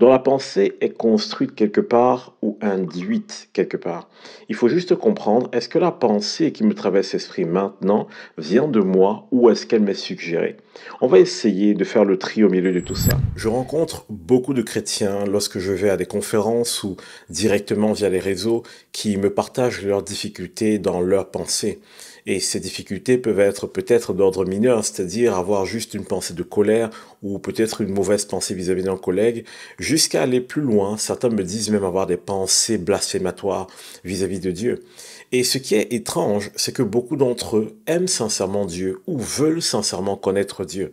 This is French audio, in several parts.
dont la pensée est construite quelque part ou induite quelque part. Il faut juste comprendre, est-ce que la pensée qui me traverse l'esprit maintenant vient de moi ou est-ce qu'elle m'est suggérée On va essayer de faire le tri au milieu de tout ça. Je rencontre beaucoup de chrétiens lorsque je vais à des conférences ou directement via les réseaux qui me partagent leurs difficultés dans leur pensée. Et ces difficultés peuvent être peut-être d'ordre mineur, c'est-à-dire avoir juste une pensée de colère ou peut-être une mauvaise pensée vis-à-vis d'un collègue, jusqu'à aller plus loin. Certains me disent même avoir des pensées blasphématoires vis-à-vis de Dieu. Et ce qui est étrange, c'est que beaucoup d'entre eux aiment sincèrement Dieu ou veulent sincèrement connaître Dieu.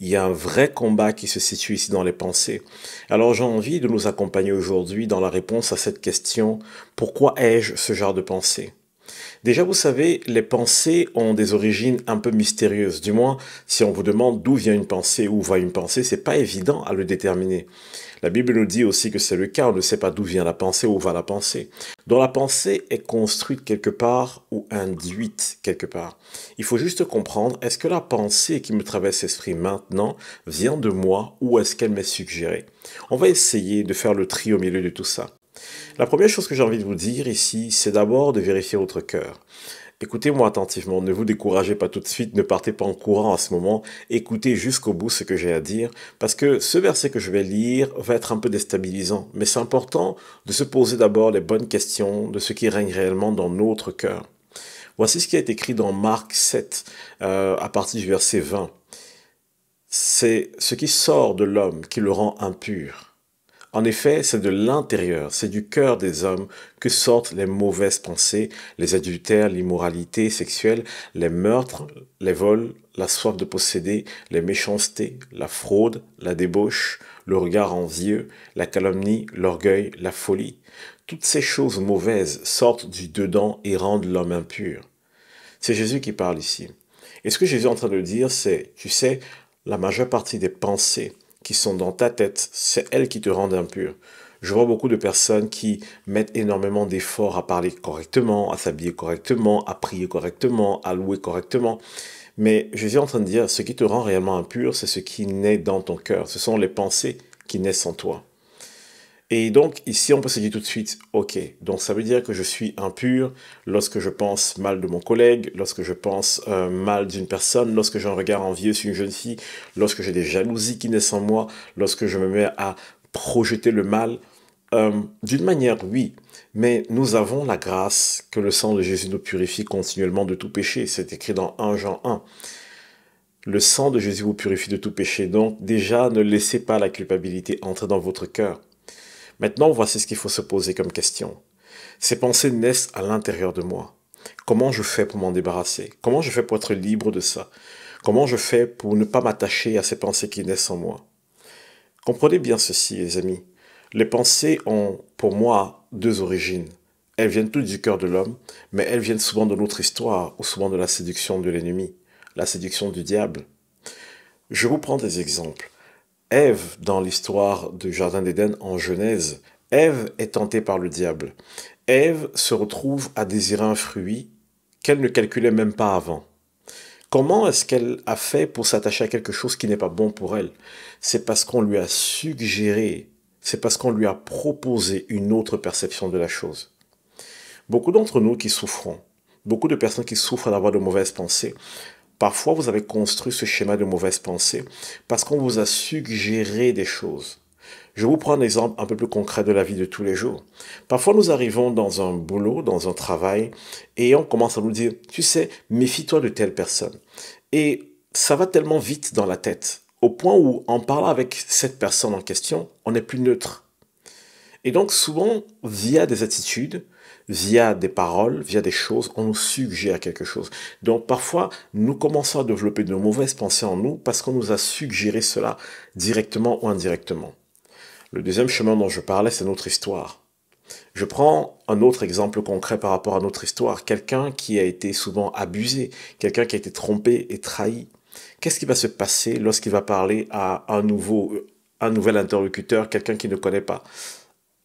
Il y a un vrai combat qui se situe ici dans les pensées. Alors j'ai envie de nous accompagner aujourd'hui dans la réponse à cette question, pourquoi ai-je ce genre de pensée Déjà, vous savez, les pensées ont des origines un peu mystérieuses. Du moins, si on vous demande d'où vient une pensée, où va une pensée, c'est pas évident à le déterminer. La Bible nous dit aussi que c'est le cas, on ne sait pas d'où vient la pensée, où va la pensée. Donc la pensée est construite quelque part ou induite quelque part. Il faut juste comprendre, est-ce que la pensée qui me traverse l'esprit maintenant vient de moi ou est-ce qu'elle m'est suggérée On va essayer de faire le tri au milieu de tout ça. La première chose que j'ai envie de vous dire ici, c'est d'abord de vérifier votre cœur. Écoutez-moi attentivement, ne vous découragez pas tout de suite, ne partez pas en courant à ce moment, écoutez jusqu'au bout ce que j'ai à dire, parce que ce verset que je vais lire va être un peu déstabilisant, mais c'est important de se poser d'abord les bonnes questions de ce qui règne réellement dans notre cœur. Voici ce qui est écrit dans Marc 7, euh, à partir du verset 20. C'est ce qui sort de l'homme qui le rend impur. En effet, c'est de l'intérieur, c'est du cœur des hommes que sortent les mauvaises pensées, les adultères, l'immoralité sexuelle, les meurtres, les vols, la soif de posséder, les méchancetés, la fraude, la débauche, le regard envieux, la calomnie, l'orgueil, la folie. Toutes ces choses mauvaises sortent du dedans et rendent l'homme impur. C'est Jésus qui parle ici. Et ce que Jésus est en train de dire, c'est, tu sais, la majeure partie des pensées, qui sont dans ta tête, c'est elles qui te rendent impur. Je vois beaucoup de personnes qui mettent énormément d'efforts à parler correctement, à s'habiller correctement, à prier correctement, à louer correctement. Mais je suis en train de dire, ce qui te rend réellement impur, c'est ce qui naît dans ton cœur. Ce sont les pensées qui naissent en toi. Et donc ici, on peut se dire tout de suite, ok, donc ça veut dire que je suis impur lorsque je pense mal de mon collègue, lorsque je pense euh, mal d'une personne, lorsque j'ai un regard envieux sur une jeune fille, lorsque j'ai des jalousies qui naissent en moi, lorsque je me mets à projeter le mal. Euh, d'une manière, oui, mais nous avons la grâce que le sang de Jésus nous purifie continuellement de tout péché. C'est écrit dans 1 Jean 1. Le sang de Jésus vous purifie de tout péché. Donc déjà, ne laissez pas la culpabilité entrer dans votre cœur. Maintenant, voici ce qu'il faut se poser comme question. Ces pensées naissent à l'intérieur de moi. Comment je fais pour m'en débarrasser Comment je fais pour être libre de ça Comment je fais pour ne pas m'attacher à ces pensées qui naissent en moi Comprenez bien ceci, les amis. Les pensées ont, pour moi, deux origines. Elles viennent toutes du cœur de l'homme, mais elles viennent souvent de notre histoire ou souvent de la séduction de l'ennemi, la séduction du diable. Je vous prends des exemples. Ève dans l'histoire du Jardin d'Éden en Genèse. Ève est tentée par le diable. Ève se retrouve à désirer un fruit qu'elle ne calculait même pas avant. Comment est-ce qu'elle a fait pour s'attacher à quelque chose qui n'est pas bon pour elle C'est parce qu'on lui a suggéré, c'est parce qu'on lui a proposé une autre perception de la chose. Beaucoup d'entre nous qui souffrons, beaucoup de personnes qui souffrent d'avoir de mauvaises pensées, Parfois, vous avez construit ce schéma de mauvaise pensée parce qu'on vous a suggéré des choses. Je vous prends un exemple un peu plus concret de la vie de tous les jours. Parfois, nous arrivons dans un boulot, dans un travail, et on commence à nous dire, tu sais, méfie-toi de telle personne. Et ça va tellement vite dans la tête, au point où, en parlant avec cette personne en question, on n'est plus neutre. Et donc, souvent, via des attitudes, via des paroles, via des choses, on nous suggère quelque chose. Donc parfois, nous commençons à développer de mauvaises pensées en nous parce qu'on nous a suggéré cela directement ou indirectement. Le deuxième chemin dont je parlais, c'est notre histoire. Je prends un autre exemple concret par rapport à notre histoire. Quelqu'un qui a été souvent abusé, quelqu'un qui a été trompé et trahi. Qu'est-ce qui va se passer lorsqu'il va parler à un nouveau, un nouvel interlocuteur, quelqu'un qui ne connaît pas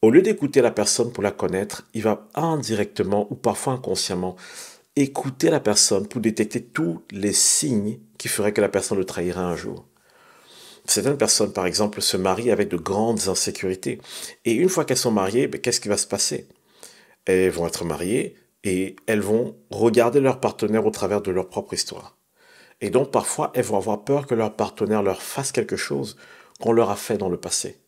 au lieu d'écouter la personne pour la connaître, il va indirectement ou parfois inconsciemment écouter la personne pour détecter tous les signes qui feraient que la personne le trahirait un jour. Certaines personnes, par exemple, se marient avec de grandes insécurités. Et une fois qu'elles sont mariées, ben, qu'est-ce qui va se passer Elles vont être mariées et elles vont regarder leur partenaire au travers de leur propre histoire. Et donc parfois, elles vont avoir peur que leur partenaire leur fasse quelque chose qu'on leur a fait dans le passé.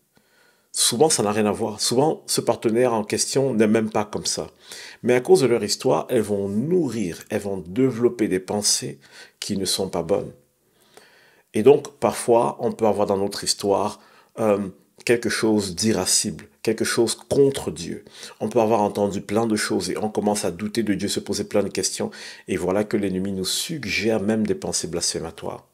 Souvent, ça n'a rien à voir. Souvent, ce partenaire en question n'est même pas comme ça. Mais à cause de leur histoire, elles vont nourrir, elles vont développer des pensées qui ne sont pas bonnes. Et donc, parfois, on peut avoir dans notre histoire euh, quelque chose d'irascible, quelque chose contre Dieu. On peut avoir entendu plein de choses et on commence à douter de Dieu, se poser plein de questions. Et voilà que l'ennemi nous suggère même des pensées blasphématoires.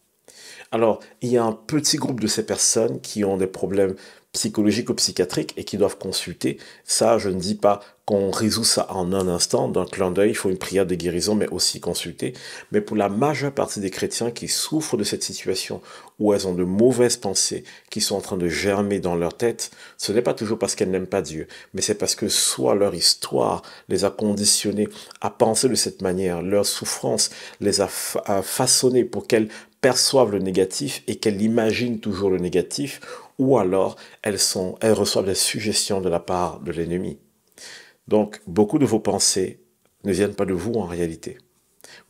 Alors, il y a un petit groupe de ces personnes qui ont des problèmes psychologiques ou psychiatriques et qui doivent consulter. Ça, je ne dis pas qu'on résout ça en un instant, d'un clin d'œil, il faut une prière de guérison, mais aussi consulter. Mais pour la majeure partie des chrétiens qui souffrent de cette situation, où elles ont de mauvaises pensées qui sont en train de germer dans leur tête, ce n'est pas toujours parce qu'elles n'aiment pas Dieu, mais c'est parce que soit leur histoire les a conditionnées à penser de cette manière, leur souffrance les a, façonnées pour qu'elles perçoivent le négatif et qu'elles imaginent toujours le négatif, ou alors elles, sont, elles reçoivent des suggestions de la part de l'ennemi. Donc, beaucoup de vos pensées ne viennent pas de vous en réalité.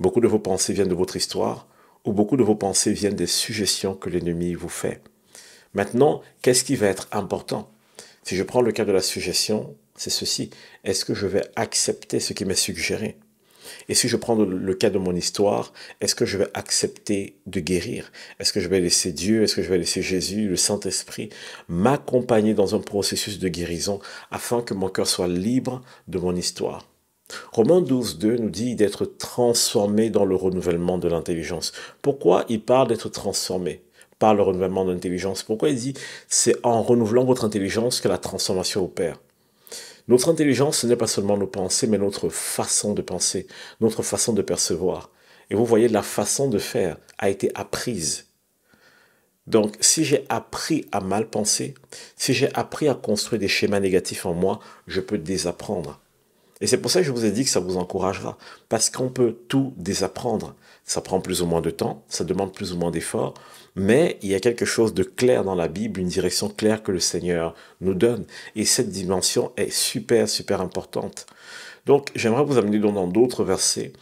Beaucoup de vos pensées viennent de votre histoire, ou beaucoup de vos pensées viennent des suggestions que l'ennemi vous fait. Maintenant, qu'est-ce qui va être important Si je prends le cas de la suggestion, c'est ceci. Est-ce que je vais accepter ce qui m'est suggéré et si je prends le cas de mon histoire, est-ce que je vais accepter de guérir Est-ce que je vais laisser Dieu Est-ce que je vais laisser Jésus, le Saint-Esprit, m'accompagner dans un processus de guérison afin que mon cœur soit libre de mon histoire Romains 12, 2 nous dit d'être transformé dans le renouvellement de l'intelligence. Pourquoi il parle d'être transformé par le renouvellement de l'intelligence Pourquoi il dit c'est en renouvelant votre intelligence que la transformation opère notre intelligence, ce n'est pas seulement nos pensées, mais notre façon de penser, notre façon de percevoir. Et vous voyez, la façon de faire a été apprise. Donc, si j'ai appris à mal penser, si j'ai appris à construire des schémas négatifs en moi, je peux désapprendre. Et c'est pour ça que je vous ai dit que ça vous encouragera. Parce qu'on peut tout désapprendre. Ça prend plus ou moins de temps, ça demande plus ou moins d'efforts, mais il y a quelque chose de clair dans la Bible, une direction claire que le Seigneur nous donne. Et cette dimension est super, super importante. Donc j'aimerais vous amener dans d'autres versets.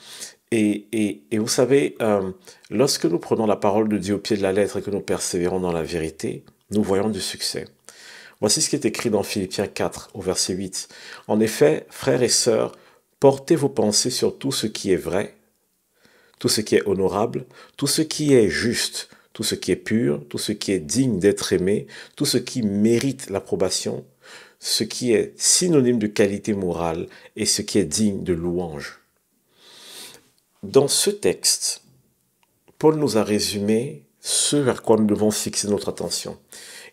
Et, vous savez, euh, lorsque nous prenons la parole de Dieu au pied de la lettre et que nous persévérons dans la vérité, nous voyons du succès. Voici ce qui est écrit dans Philippiens 4 au verset 8. En effet, frères et sœurs, portez vos pensées sur tout ce qui est vrai, tout ce qui est honorable, tout ce qui est juste, tout ce qui est pur, tout ce qui est digne d'être aimé, tout ce qui mérite l'approbation, ce qui est synonyme de qualité morale et ce qui est digne de louange. Dans ce texte, Paul nous a résumé ce vers quoi nous devons fixer notre attention.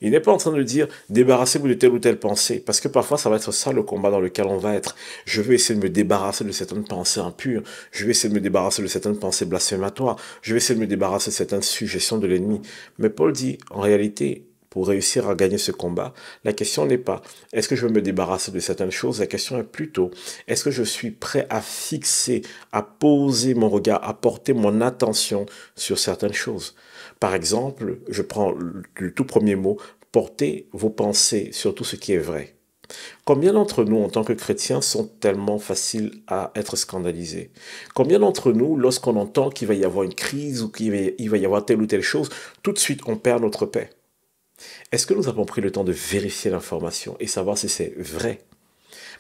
Il n'est pas en train de dire débarrassez-vous de telle ou telle pensée, parce que parfois ça va être ça le combat dans lequel on va être. Je vais essayer de me débarrasser de certaines pensées impures, je vais essayer de me débarrasser de certaines pensées blasphématoires, je vais essayer de me débarrasser de certaines suggestions de l'ennemi. Mais Paul dit, en réalité, pour réussir à gagner ce combat, la question n'est pas est-ce que je veux me débarrasser de certaines choses, la question est plutôt est-ce que je suis prêt à fixer, à poser mon regard, à porter mon attention sur certaines choses. Par exemple, je prends le tout premier mot, portez vos pensées sur tout ce qui est vrai. Combien d'entre nous, en tant que chrétiens, sont tellement faciles à être scandalisés Combien d'entre nous, lorsqu'on entend qu'il va y avoir une crise ou qu'il va y avoir telle ou telle chose, tout de suite on perd notre paix Est-ce que nous avons pris le temps de vérifier l'information et savoir si c'est vrai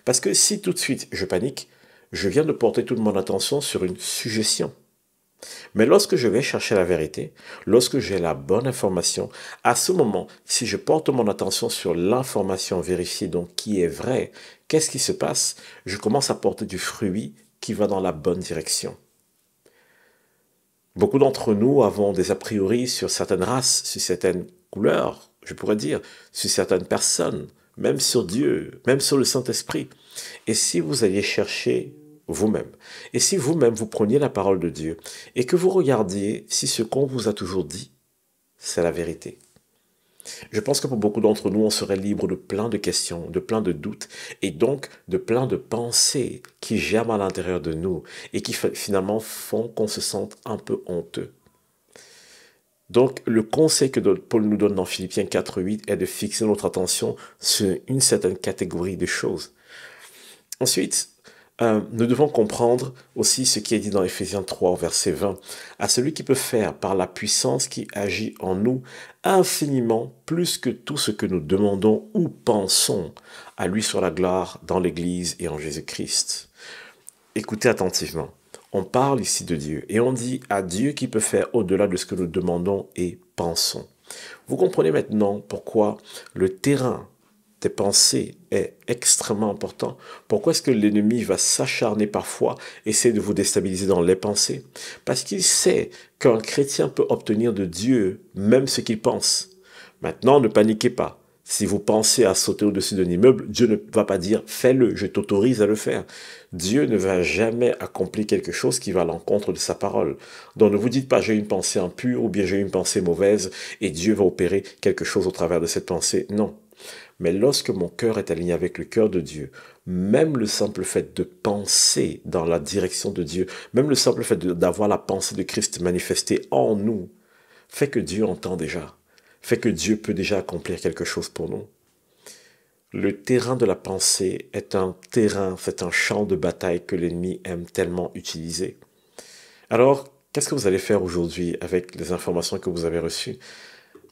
Parce que si tout de suite je panique, je viens de porter toute mon attention sur une suggestion. Mais lorsque je vais chercher la vérité, lorsque j'ai la bonne information, à ce moment, si je porte mon attention sur l'information vérifiée, donc qui est vraie, qu'est-ce qui se passe Je commence à porter du fruit qui va dans la bonne direction. Beaucoup d'entre nous avons des a priori sur certaines races, sur certaines couleurs, je pourrais dire, sur certaines personnes, même sur Dieu, même sur le Saint-Esprit. Et si vous alliez chercher vous-même. Et si vous-même vous preniez la parole de Dieu et que vous regardiez si ce qu'on vous a toujours dit, c'est la vérité. Je pense que pour beaucoup d'entre nous, on serait libre de plein de questions, de plein de doutes et donc de plein de pensées qui germent à l'intérieur de nous et qui finalement font qu'on se sente un peu honteux. Donc le conseil que Paul nous donne dans Philippiens 4.8 est de fixer notre attention sur une certaine catégorie de choses. Ensuite, euh, nous devons comprendre aussi ce qui est dit dans Ephésiens 3, verset 20. À celui qui peut faire par la puissance qui agit en nous infiniment plus que tout ce que nous demandons ou pensons, à lui sur la gloire dans l'Église et en Jésus-Christ. Écoutez attentivement. On parle ici de Dieu et on dit à Dieu qui peut faire au-delà de ce que nous demandons et pensons. Vous comprenez maintenant pourquoi le terrain tes pensées est extrêmement important. Pourquoi est-ce que l'ennemi va s'acharner parfois, essayer de vous déstabiliser dans les pensées Parce qu'il sait qu'un chrétien peut obtenir de Dieu même ce qu'il pense. Maintenant, ne paniquez pas. Si vous pensez à sauter au-dessus d'un immeuble, Dieu ne va pas dire fais-le, je t'autorise à le faire. Dieu ne va jamais accomplir quelque chose qui va à l'encontre de sa parole. Donc ne vous dites pas j'ai une pensée impure ou bien j'ai une pensée mauvaise et Dieu va opérer quelque chose au travers de cette pensée. Non, mais lorsque mon cœur est aligné avec le cœur de Dieu, même le simple fait de penser dans la direction de Dieu, même le simple fait d'avoir la pensée de Christ manifestée en nous, fait que Dieu entend déjà, fait que Dieu peut déjà accomplir quelque chose pour nous. Le terrain de la pensée est un terrain, c'est un champ de bataille que l'ennemi aime tellement utiliser. Alors, qu'est-ce que vous allez faire aujourd'hui avec les informations que vous avez reçues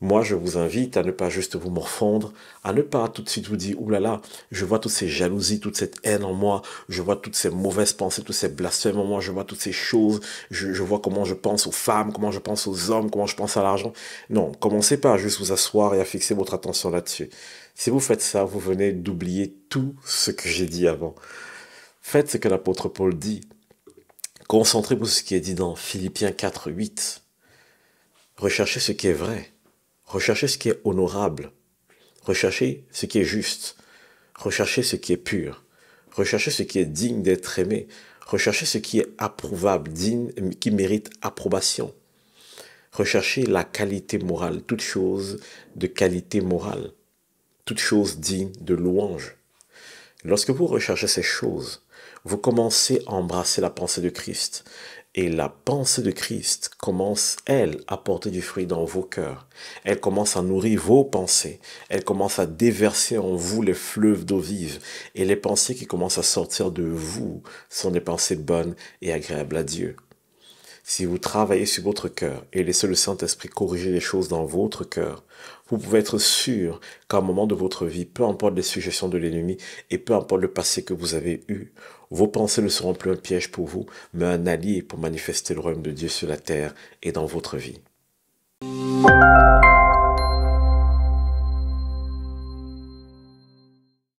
moi je vous invite à ne pas juste vous morfondre, à ne pas tout de suite vous dire, oulala, je vois toutes ces jalousies, toute cette haine en moi, je vois toutes ces mauvaises pensées, tous ces blasphèmes en moi, je vois toutes ces choses, je, vois comment je pense aux femmes, comment je pense aux hommes, comment je pense à l'argent. Non, commencez pas à juste vous asseoir et à fixer votre attention là-dessus. Si vous faites ça, vous venez d'oublier tout ce que j'ai dit avant. Faites ce que l'apôtre Paul dit. Concentrez-vous sur ce qui est dit dans Philippiens 4, 8. Recherchez ce qui est vrai. Recherchez ce qui est honorable. Recherchez ce qui est juste. Recherchez ce qui est pur. Recherchez ce qui est digne d'être aimé. Recherchez ce qui est approuvable, digne, qui mérite approbation. Recherchez la qualité morale, toute chose de qualité morale, toute chose digne de louange. Lorsque vous recherchez ces choses, vous commencez à embrasser la pensée de Christ. Et la pensée de Christ commence, elle, à porter du fruit dans vos cœurs. Elle commence à nourrir vos pensées. Elle commence à déverser en vous les fleuves d'eau vive. Et les pensées qui commencent à sortir de vous sont des pensées bonnes et agréables à Dieu. Si vous travaillez sur votre cœur et laissez le Saint-Esprit corriger les choses dans votre cœur, vous pouvez être sûr qu'à un moment de votre vie, peu importe les suggestions de l'ennemi et peu importe le passé que vous avez eu, vos pensées ne seront plus un piège pour vous, mais un allié pour manifester le royaume de Dieu sur la terre et dans votre vie.